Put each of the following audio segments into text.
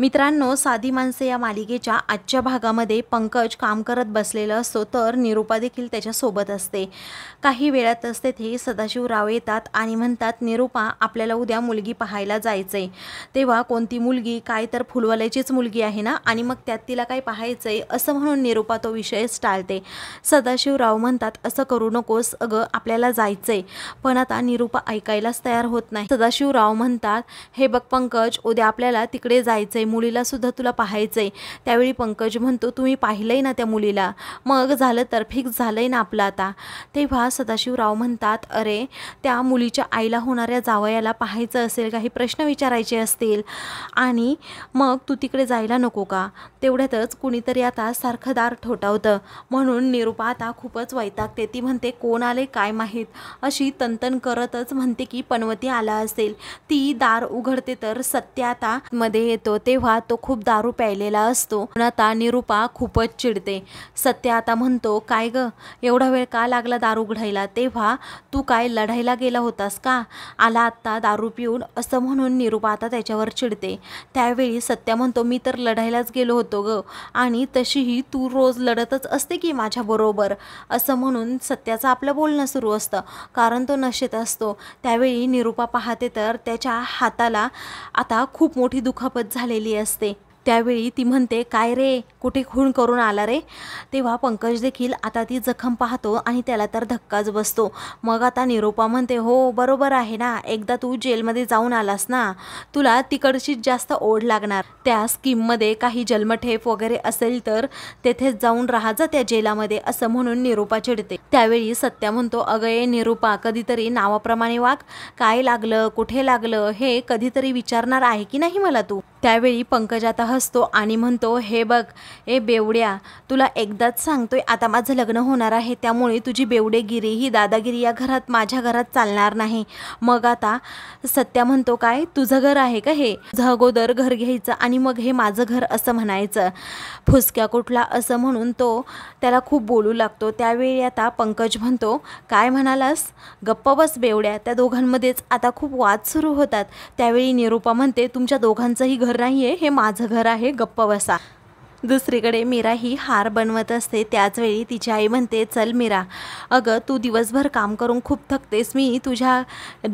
मित्रांनो साधी माणसे या मालिकेच्या आजच्या भागामध्ये पंकज काम करत बसलेलं असतो तर निरुपा देखील त्याच्यासोबत असते काही वेळात वेळातच तेथे सदाशिवराव येतात आणि म्हणतात निरुपा आपल्याला उद्या मुलगी पाहायला जायचं आहे तेव्हा कोणती मुलगी काय तर फुलवाल्याचीच मुलगी आहे ना आणि मग त्यात तिला काय पाहायचंय असं म्हणून निरूपा तो विषयच टाळते सदाशिवराव म्हणतात असं करू नकोस अगं आपल्याला जायचंय पण आता निरुपा ऐकायलाच तयार होत नाही सदाशिवराव म्हणतात हे बघ पंकज उद्या आपल्याला तिकडे जायचंय मुलीला सुद्धा तुला पाहायचं आहे त्यावेळी पंकज म्हणतो तुम्ही पाहिलंय ना त्या मुलीला मग झालं तर फिक्स झालंय ना आपलं आता तेव्हा सदाशिवराव म्हणतात अरे त्या मुलीच्या आईला होणाऱ्या जावयाला पाहायचं असेल काही प्रश्न विचारायचे असतील आणि मग तू तिकडे जायला नको का तेवढ्यातच कुणीतरी आता सारखं दार ठोठावतं म्हणून निरुपा आता खूपच वैतागते ती म्हणते कोण आले काय माहीत अशी तंतन करतच म्हणते की पनवती आला असेल ती दार उघडते तर सत्या आता मध्ये येतो ते तेव्हा तो खूप दारू प्यायलेला असतो पण आता निरुपा खूपच चिडते सत्या आता म्हणतो काय ग एवढा वेळ का लागला दारू उघडायला तेव्हा तू काय लढायला गेला होतास का आला आत्ता दारू पिऊन असं म्हणून निरूपा आता त्याच्यावर चिडते त्यावेळी सत्या म्हणतो मी तर लढायलाच गेलो होतो ग आणि तशीही तू रोज लढतच असते की माझ्याबरोबर असं म्हणून सत्याचं आपलं बोलणं सुरू असतं कारण तो नशेत असतो त्यावेळी निरूपा पाहते तर त्याच्या हाताला आता खूप मोठी दुखापत झालेली गेलेली असते त्यावेळी ती म्हणते काय रे कुठे खून करून आला रे तेव्हा पंकज देखील आता ती जखम पाहतो आणि त्याला तर धक्काच बसतो मग आता निरोपा म्हणते हो बरोबर आहे ना एकदा तू जेलमध्ये जाऊन आलास ना तुला तिकडचीच जास्त ओढ लागणार त्या स्कीममध्ये काही जन्मठेप वगैरे असेल तर तेथेच जाऊन राहा जा त्या जेलामध्ये असं म्हणून निरोपा चिडते त्यावेळी सत्या म्हणतो अगय निरूपा कधीतरी नावाप्रमाणे वाघ काय लागलं कुठे लागलं हे कधीतरी विचारणार आहे की नाही मला तू त्यावेळी पंकज आता हसतो आणि म्हणतो हे बघ हे बेवड्या तुला एकदाच सांगतोय आता माझं लग्न होणार आहे त्यामुळे तुझी बेवडेगिरी ही दादागिरी या घरात माझ्या घरात चालणार नाही मग आता सत्या म्हणतो काय तुझं घर आहे का हे तुझं अगोदर घर घ्यायचं आणि मग हे माझं घर असं म्हणायचं फुसक्या कुठला असं म्हणून तो त्याला खूप बोलू लागतो त्यावेळी आता पंकज म्हणतो काय म्हणालास गप्प बस बेवड्या त्या दोघांमध्येच आता खूप वाद सुरू होतात त्यावेळी निरुपा म्हणते तुमच्या दोघांचंही घर घर नाहीये हे माझं घर आहे गप्प बसा दुसरीकडे मीरा ही हार बनवत असते त्याचवेळी तिची आई म्हणते चल मीरा अगं तू दिवसभर काम करून खूप थकतेस मी तुझ्या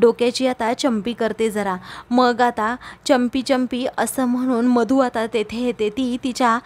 डोक्याची आता चंपी करते जरा मग आता चंपी चंपी असं म्हणून मधू आता तेथे येते ती तिच्या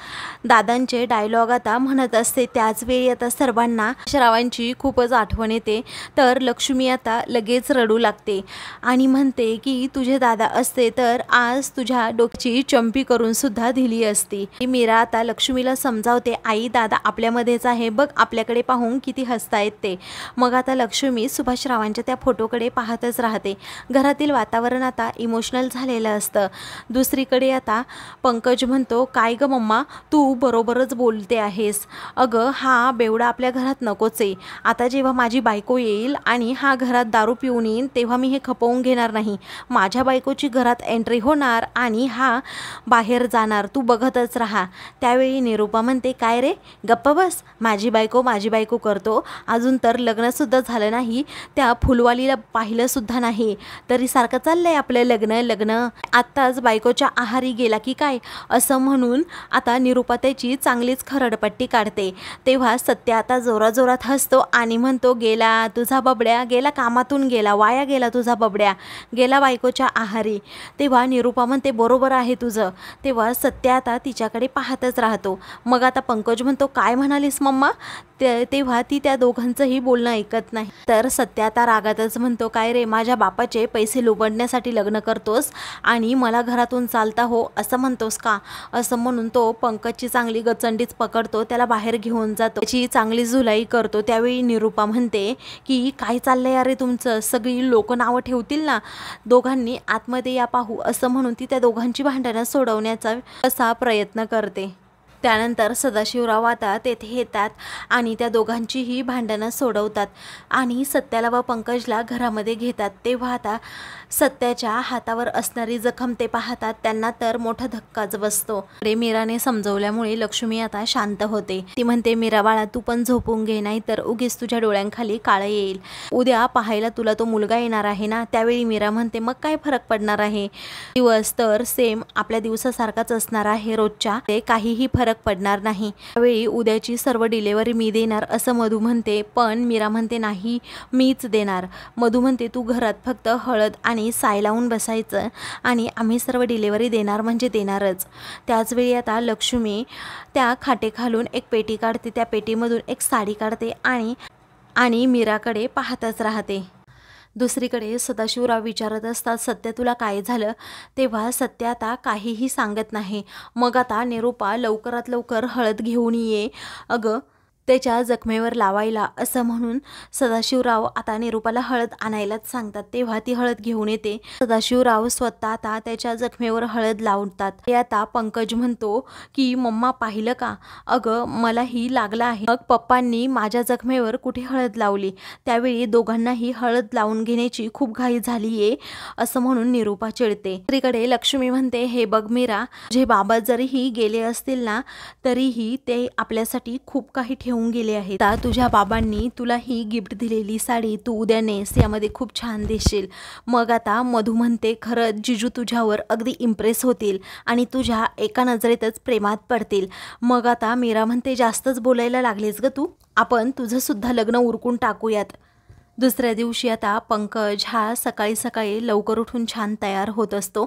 दादांचे डायलॉग आता म्हणत असते त्याचवेळी आता सर्वांना श्रावांची खूपच आठवण येते तर लक्ष्मी आता लगेच रडू लागते आणि म्हणते की तुझे दादा असते तर आज तुझ्या डोक्याची चंपी करूनसुद्धा दिली असती मीरा आता लक्ष्मीला समजावते आई दादा आपल्यामध्येच आहे बघ आपल्याकडे पाहून किती हसतायत ते मग आता लक्ष्मी सुभाषरावांच्या त्या फोटोकडे पाहतच राहते घरातील वातावरण आता इमोशनल झालेलं असतं दुसरीकडे आता पंकज म्हणतो काय गं मम्मा तू बरोबरच बोलते आहेस अगं हा बेवडा आपल्या घरात नकोच आहे आता जेव्हा माझी बायको येईल आणि हा घरात दारू पिऊन येईन तेव्हा मी हे खपवून घेणार नाही माझ्या बायकोची घरात एंट्री होणार आणि हा बाहेर जाणार तू बघतच राहा त्यावेळी निरुपा म्हणते काय रे गप्प बस माझी बायको माझी बायको करतो अजून तर लग्नसुद्धा झालं नाही त्या फुलवालीला पाहिलंसुद्धा नाही तरी सारखं चाललं आहे आपलं लग्न लग्न आत्ताच बायकोच्या आहारी गेला की काय असं म्हणून आता निरूपा त्याची चांगलीच खरडपट्टी काढते तेव्हा सत्य आता जोराजोरात हसतो आणि म्हणतो गेला तुझा बबड्या गेला कामातून गेला वाया गेला तुझा बबड्या गेला बायकोच्या आहारी तेव्हा निरुपा म्हणते बरोबर आहे तुझं तेव्हा सत्य आता तिच्याकडे पाहतच बोलतच राहतो मग आता पंकज म्हणतो काय म्हणालीस मम्मा ते तेव्हा ती त्या दोघांचंही बोलणं ऐकत नाही तर सत्या आता रागातच म्हणतो काय रे माझ्या बापाचे पैसे लुबडण्यासाठी लग्न करतोस आणि मला घरातून चालता हो असं म्हणतोस का असं म्हणून तो पंकजची चांगली गचंडीच पकडतो त्याला बाहेर घेऊन जातो त्याची चांगली झुलाई करतो त्यावेळी निरुपा म्हणते की काय चाललंय अरे तुमचं सगळी लोक नावं ठेवतील ना दोघांनी आतमध्ये या पाहू असं म्हणून ती त्या दोघांची भांडणं सोडवण्याचा असा प्रयत्न करते त्यानंतर सदाशिवराव आता तेथे येतात आणि त्या दोघांचीही भांडणं सोडवतात आणि सत्याला व पंकजला घरामध्ये घेतात तेव्हा आता सत्याच्या हातावर असणारी जखम ते पाहतात त्यांना तर मोठा धक्काच बसतो मीराने समजवल्यामुळे लक्ष्मी आता शांत होते ती म्हणते मीरा बाळा तू पण झोपून घे नाही तर उगीच तुझ्या डोळ्यांखाली काळं येईल उद्या पाहायला तुला तो मुलगा येणार आहे ना त्यावेळी मीरा म्हणते मग काय फरक पडणार आहे दिवस तर सेम आपल्या दिवसासारखाच असणार आहे रोजच्या ते काहीही फरक फरक पडणार नाही त्यावेळी उद्याची सर्व डिलेवरी मी देणार असं मधू म्हणते पण मीरा म्हणते नाही मीच देणार मधु म्हणते तू घरात फक्त हळद आणि साय लावून बसायचं आणि आम्ही सर्व डिलेवरी देणार म्हणजे देणारच त्याचवेळी आता लक्ष्मी त्या खाटे खालून एक पेटी काढते त्या पेटीमधून एक साडी काढते आणि आणि मीराकडे पाहतच राहते दुसरीकडे सदाशिवराव विचारत असतात सत्य तुला काय झालं तेव्हा सत्य आता काहीही सांगत नाही मग आता निरूपा लवकरात लवकर हळद घेऊन ये अगं त्याच्या जखमेवर लावायला असं म्हणून सदाशिवराव आता निरूपाला हळद आणायलाच सांगतात तेव्हा ती हळद घेऊन येते सदाशिवराव स्वतः आता त्याच्या जखमेवर हळद लावतात ते आता पंकज म्हणतो की मम्मा पाहिलं का अगं मलाही लागला आहे मग पप्पांनी माझ्या जखमेवर कुठे हळद लावली त्यावेळी दोघांनाही हळद लावून घेण्याची खूप घाई झालीये असं म्हणून निरूपा चिडते तरीकडे लक्ष्मी म्हणते हे बघ मीरा जे बाबा जरीही गेले असतील ना तरीही ते आपल्यासाठी खूप काही ठेवून होऊन गेले आहे आता तुझ्या बाबांनी तुला ही गिफ्ट दिलेली साडी तू उद्या नेस यामध्ये खूप छान दिसशील मग आता मधू म्हणते खरंच जिजू तुझ्यावर अगदी इम्प्रेस होतील आणि तुझ्या एका नजरेतच प्रेमात पडतील मग आता मीरा म्हणते जास्तच बोलायला लागलेस ग तू आपण तुझंसुद्धा लग्न उरकून टाकूयात दुसऱ्या दिवशी आता पंकज हा सकाळी सकाळी लवकर उठून छान तयार होत असतो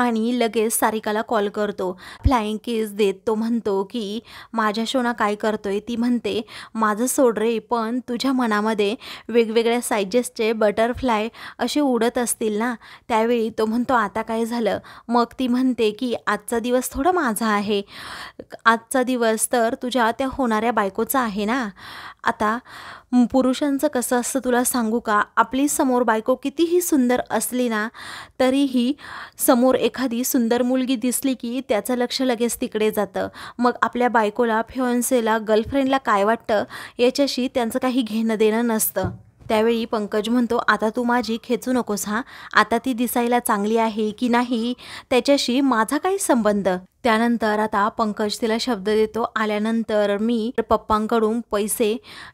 आणि लगेच सारिकाला कॉल करतो फ्लाईंग किस देत तो म्हणतो की माझ्या शोना काय करतोय ती म्हणते माझं सोड रे पण तुझ्या मनामध्ये वेगवेगळ्या सायजेसचे बटरफ्लाय असे उडत असतील ना त्यावेळी तो म्हणतो आता काय झालं मग ती म्हणते की आजचा दिवस थोडा माझा आहे आजचा दिवस तर तुझ्या त्या होणाऱ्या बायकोचा आहे ना आता पुरुषांचं कसं असतं तुला सांगू का आपली समोर बायको कितीही सुंदर असली ना तरीही समोर एखादी सुंदर मुलगी दिसली की त्याचं लक्ष लगेच तिकडे जातं मग आपल्या बायकोला फिओन्सेला गर्लफ्रेंडला काय वाटतं याच्याशी त्यांचं काही घेणं देणं नसतं त्यावेळी पंकज म्हणतो आता तू माझी खेचू नकोस हा आता ती दिसायला चांगली आहे की नाही त्याच्याशी माझा काही संबंध त्यानंतर आता पंकज तिला शब्द देतो आल्यानंतर मी पप्पांकडून पैसे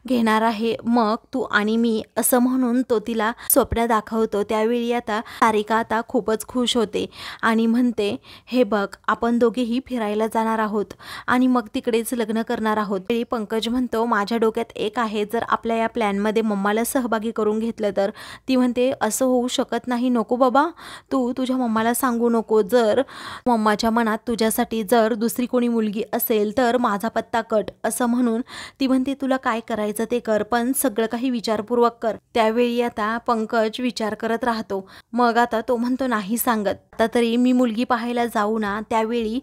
घेणार आहे मग तू आणि मी असं म्हणून तो तिला स्वप्न दाखवतो त्यावेळी आता तारिका आता खूपच खुश होते आणि म्हणते हे बघ आपण दोघेही फिरायला जाणार आहोत आणि मग तिकडेच लग्न करणार आहोत वेळी पंकज म्हणतो माझ्या डोक्यात एक आहे जर आपल्या या प्लॅनमध्ये मम्माला सहभागी करून घेतलं तर ती म्हणते असं होऊ शकत नाही नको बाबा तू तुझ्या मम्माला सांगू नको जर मम्माच्या मनात तुझ्यासाठी त्यासाठी जर दुसरी कोणी मुलगी असेल तर माझा पत्ता कट असं म्हणून ती म्हणते तुला काय करायचं ते कर पण सगळं काही विचारपूर्वक कर त्यावेळी आता पंकज विचार करत राहतो मग आता तो म्हणतो नाही सांगत आता तरी मी मुलगी पाहायला जाऊ ना त्यावेळी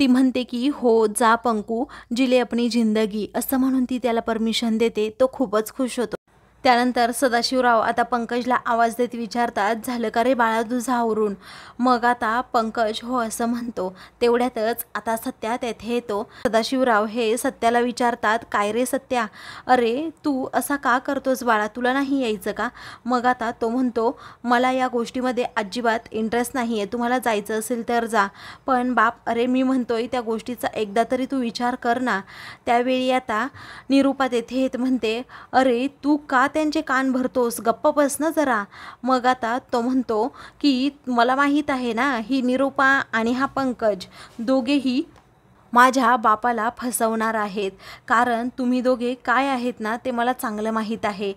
ती म्हणते की हो जा पंकू जिले आपली जिंदगी असं म्हणून ती त्याला परमिशन देते तो खूपच खुश होतो त्यानंतर सदाशिवराव आता पंकजला आवाज देत विचारतात झालं का रे बाळा तुझा आवरून मग आता पंकज हो असं म्हणतो तेवढ्यातच आता सत्या तेथे येतो सदाशिवराव हे सत्याला विचारतात काय रे सत्या अरे तू असा का करतोस बाळा तुला नाही यायचं का मग आता तो म्हणतो मला या गोष्टीमध्ये अजिबात इंटरेस्ट नाही आहे तुम्हाला जायचं असेल तर जा पण बाप अरे मी म्हणतोय त्या गोष्टीचा एकदा तरी तू विचार कर ना त्यावेळी आता निरूपा तेथे येत म्हणते अरे तू का त्यांचे कान भरतोस गप्प बस ना जरा मग आता तो म्हणतो की मला माहीत आहे ना ही निरूपा आणि हा पंकज दोघेही माझ्या बापाला फसवणार आहेत कारण तुम्ही दोघे काय आहेत ना ते मला चांगलं माहीत आहे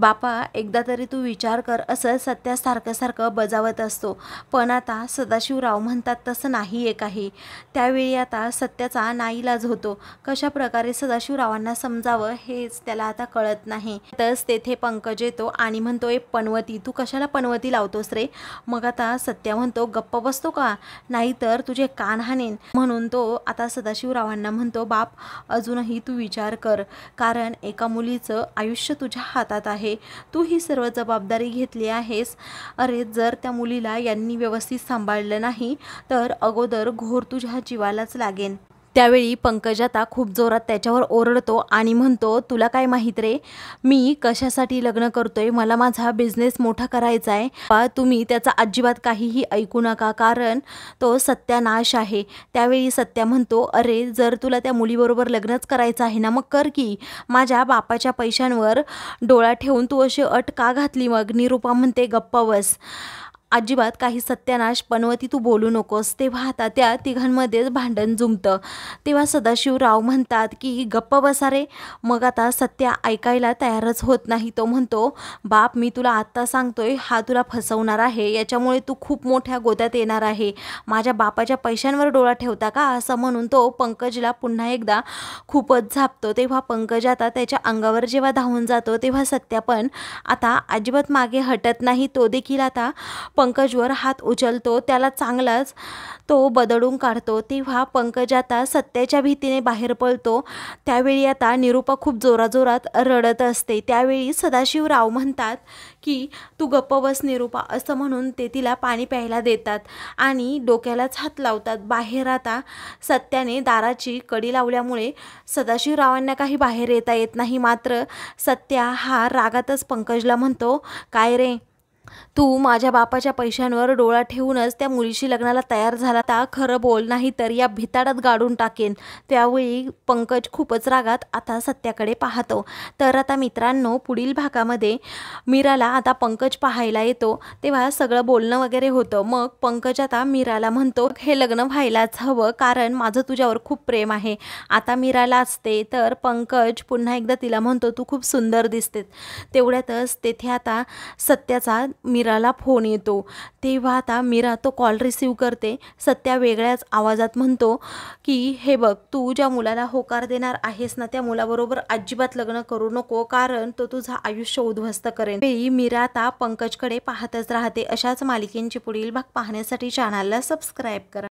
बापा एकदा तरी तू विचार कर असं सत्या सारखं सारखं बजावत असतो पण आता सदाशिवराव म्हणतात तसं नाही एक आहे त्यावेळी आता सत्याचा नाईलाज होतो कशा प्रकारे सदाशिवरावांना समजावं हेच त्याला आता कळत नाही तरच तेथे पंकज येतो आणि म्हणतो ए पनवती तू कशाला पनवती लावतोस रे मग आता सत्या म्हणतो गप्प बसतो का नाहीतर तुझे कान हानेन म्हणून तो आता सदाशिवरावांना म्हणतो बाप अजूनही तू विचार कर कारण एका मुलीचं आयुष्य तुझ्या हातात आहे आहे तू ही सर्व जबाबदारी घेतली आहेस अरे जर त्या मुलीला यांनी व्यवस्थित सांभाळलं नाही तर अगोदर घोर तुझ्या जीवालाच लागेल त्यावेळी पंकज आता खूप जोरात त्याच्यावर ओरडतो आणि म्हणतो तुला काय माहीत रे मी कशासाठी लग्न करतोय मला माझा बिझनेस मोठा करायचा आहे तुम्ही त्याचा अजिबात काहीही ऐकू नका कारण तो सत्यानाश आहे त्यावेळी सत्या म्हणतो अरे जर तुला त्या मुलीबरोबर लग्नच करायचं आहे ना मग कर की माझ्या बापाच्या पैशांवर डोळा ठेवून तू अशी अट का घातली मग निरूपा म्हणते गप्पा अजिबात काही सत्यानाश पनवती तू बोलू नकोस तेव्हा आता त्या तिघांमध्येच भांडण जुमतं तेव्हा सदाशिवराव म्हणतात की गप्प बसा रे मग आता सत्या ऐकायला तयारच होत नाही तो म्हणतो बाप मी तुला आत्ता सांगतोय हा तुला फसवणार आहे याच्यामुळे तू खूप मोठ्या गोत्यात येणार आहे माझ्या बापाच्या पैशांवर डोळा ठेवता का असं म्हणून तो पंकजला पुन्हा एकदा खूपच झापतो तेव्हा पंकज आता त्याच्या अंगावर जेव्हा धावून जातो तेव्हा सत्या पण आता अजिबात मागे हटत नाही तो देखील आता पंकजवर हात उचलतो त्याला चांगलाच तो बदडून काढतो तेव्हा पंकज आता सत्याच्या भीतीने बाहेर पळतो त्यावेळी आता निरूपा खूप जोराजोरात रडत असते त्यावेळी सदाशिवराव म्हणतात की तू गप्प बस निरूपा असं म्हणून ते तिला पाणी प्यायला देतात आणि डोक्यालाच हात लावतात बाहेर आता सत्याने दाराची कडी लावल्यामुळे सदाशिवरावांना काही बाहेर येता येत नाही मात्र सत्या हा रागातच पंकजला म्हणतो काय रे तू माझ्या बापाच्या पैशांवर डोळा ठेवूनच त्या मुलीशी लग्नाला तयार झाला ता खरं बोल नाही तर या भिताडात गाडून टाकेन त्यावेळी पंकज खूपच रागात आता सत्याकडे पाहतो तर आता मित्रांनो पुढील भागामध्ये मीराला आता पंकज पाहायला येतो तेव्हा सगळं बोलणं वगैरे होतं मग पंकज आता मीराला म्हणतो हे लग्न व्हायलाच हवं कारण माझं तुझ्यावर खूप प्रेम आहे आता मीराला असते तर पंकज पुन्हा एकदा तिला म्हणतो तू खूप सुंदर दिसते तेवढ्यातच तेथे आता सत्याचा मीराला फोन येतो तेव्हा आता मीरा तो कॉल रिसीव करते सत्या वेगळ्याच आवाजात म्हणतो की हे बघ तू ज्या मुलाला होकार देणार आहेस ना त्या मुलाबरोबर अजिबात लग्न करू नको कारण तो तुझं आयुष्य उद्ध्वस्त करेन हे मीरा आता पंकजकडे पाहतच राहते अशाच मालिकेंची पुढील भाग पाहण्यासाठी चॅनलला सबस्क्राईब करा